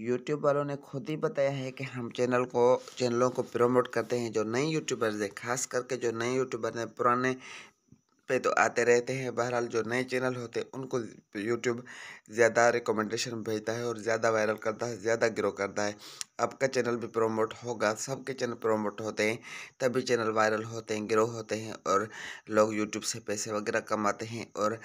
YouTube वालों ने खुद ही बताया है कि हम चैनल को चैनलों को प्रमोट करते हैं जो नए यूट्यूबर्स हैं खास करके जो नए यूट्यूबर हैं पुराने पे तो आते रहते हैं बहरहाल जो नए चैनल होते हैं उनको यूट्यूब ज़्यादा रिकमेंडेशन भेजता है और ज़्यादा वायरल करता है ज़्यादा ग्रो करता है आपका चैनल भी प्रमोट होगा सबके चैनल प्रमोट होते हैं तभी चैनल वायरल होते हैं ग्रो होते हैं और लोग यूट्यूब से पैसे वगैरह कमाते हैं और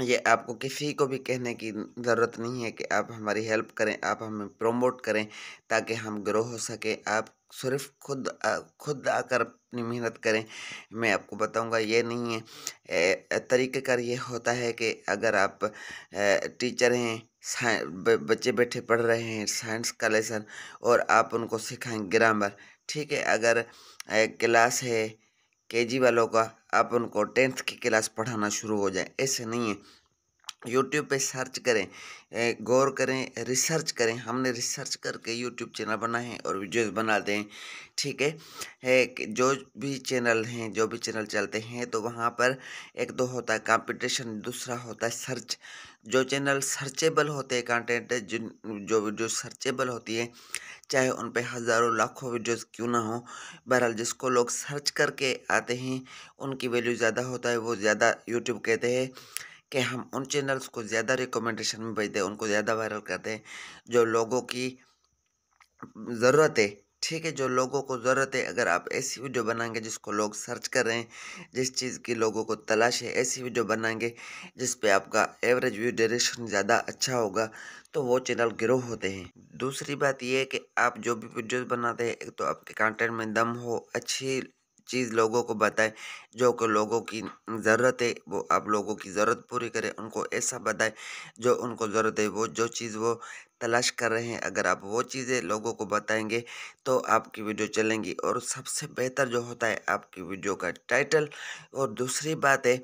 ये आपको किसी को भी कहने की ज़रूरत नहीं है कि आप हमारी हेल्प करें आप हमें प्रमोट करें ताकि हम ग्रो हो सकें आप सिर्फ खुद आ, खुद आकर अपनी मेहनत करें मैं आपको बताऊंगा ये नहीं है तरीक़ेकार ये होता है कि अगर आप टीचर हैं बच्चे बैठे पढ़ रहे हैं साइंस का लेसन और आप उनको सिखाएं ग्रामर ठीक है अगर क्लास है केजी वालों का आप उनको टेंथ की क्लास पढ़ाना शुरू हो जाए ऐसे नहीं है यूट्यूब पे सर्च करें गौर करें रिसर्च करें हमने रिसर्च करके यूट्यूब चैनल बनाए हैं और वीडियोस बना दें ठीक है है जो भी चैनल हैं जो भी चैनल चलते हैं तो वहाँ पर एक दो होता है कंपटीशन दूसरा होता है सर्च जो चैनल सर्चेबल होते हैं कंटेंट जिन जो वीडियो सर्चेबल होती है चाहे उन पर हज़ारों लाखों वीडियोस क्यों ना हो बहरहाल जिसको लोग सर्च करके आते हैं उनकी वैल्यू ज़्यादा होता है वो ज़्यादा यूट्यूब कहते हैं कि हम उन चैनल्स को ज़्यादा रिकमेंडेशन में भेज दें उनको ज़्यादा वायरल कर दें जो लोगों की ज़रूरत है ठीक है जो लोगों को ज़रूरत है अगर आप ऐसी वीडियो बनाएंगे जिसको लोग सर्च कर रहे हैं जिस चीज़ की लोगों को तलाश है ऐसी वीडियो बनाएंगे जिस पे आपका एवरेज व्यू ड्यूरेशन ज़्यादा अच्छा होगा तो वो चैनल ग्रो होते हैं दूसरी बात ये है कि आप जो भी वीडियोस बनाते हैं एक तो आपके कंटेंट में दम हो अच्छी चीज़ लोगों को बताएं जो को लोगों की ज़रूरत है वो आप लोगों की ज़रूरत पूरी करें उनको ऐसा बताएं जो उनको ज़रूरत है वो जो चीज़ वो तलाश कर रहे हैं अगर आप वो चीज़ें लोगों को बताएंगे तो आपकी वीडियो चलेंगी और सबसे बेहतर जो होता है आपकी वीडियो का टाइटल और दूसरी बात है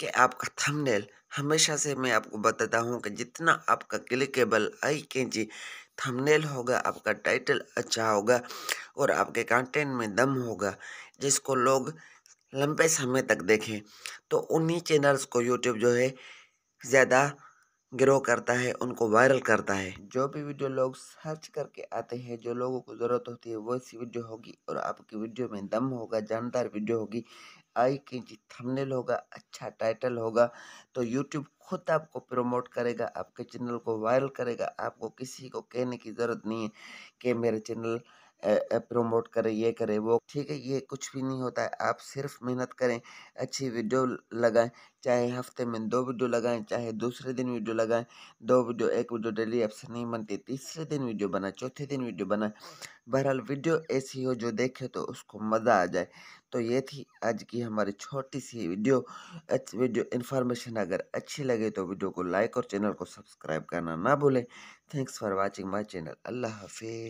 कि आपका थंबनेल हमेशा से मैं आपको बताता हूँ कि जितना आपका क्लिकेबल आई कैंची थंबनेल होगा आपका टाइटल अच्छा होगा और आपके कंटेंट में दम होगा जिसको लोग लंबे समय तक देखें तो उन्हीं चैनल्स को यूट्यूब जो है ज़्यादा ग्रो करता है उनको वायरल करता है जो भी वीडियो लोग सर्च करके आते हैं जो लोगों को ज़रूरत होती है वैसी वीडियो होगी और आपकी वीडियो में दम होगा जानदार वीडियो होगी आई कैंची थंबनेल होगा अच्छा टाइटल होगा तो यूट्यूब खुद आपको प्रमोट करेगा आपके चैनल को वायरल करेगा आपको किसी को कहने की ज़रूरत नहीं है कि मेरे चैनल प्रमोट करें ये करें वो ठीक है ये कुछ भी नहीं होता है आप सिर्फ मेहनत करें अच्छी वीडियो लगाएं चाहे हफ्ते में दो वीडियो लगाएं चाहे दूसरे दिन वीडियो लगाएं दो वीडियो एक वीडियो डेली आपसे नहीं बनती तीसरे दिन वीडियो बनाए चौथे दिन वीडियो बनाए बहरहाल वीडियो ऐसी हो जो देखे तो उसको मज़ा आ जाए तो ये थी आज की हमारी छोटी सी वीडियो वीडियो इन्फॉर्मेशन अगर अच्छी लगे तो वीडियो को लाइक और चैनल को सब्सक्राइब करना ना भूलें thanks for watching my channel अल्लाह हाफिज़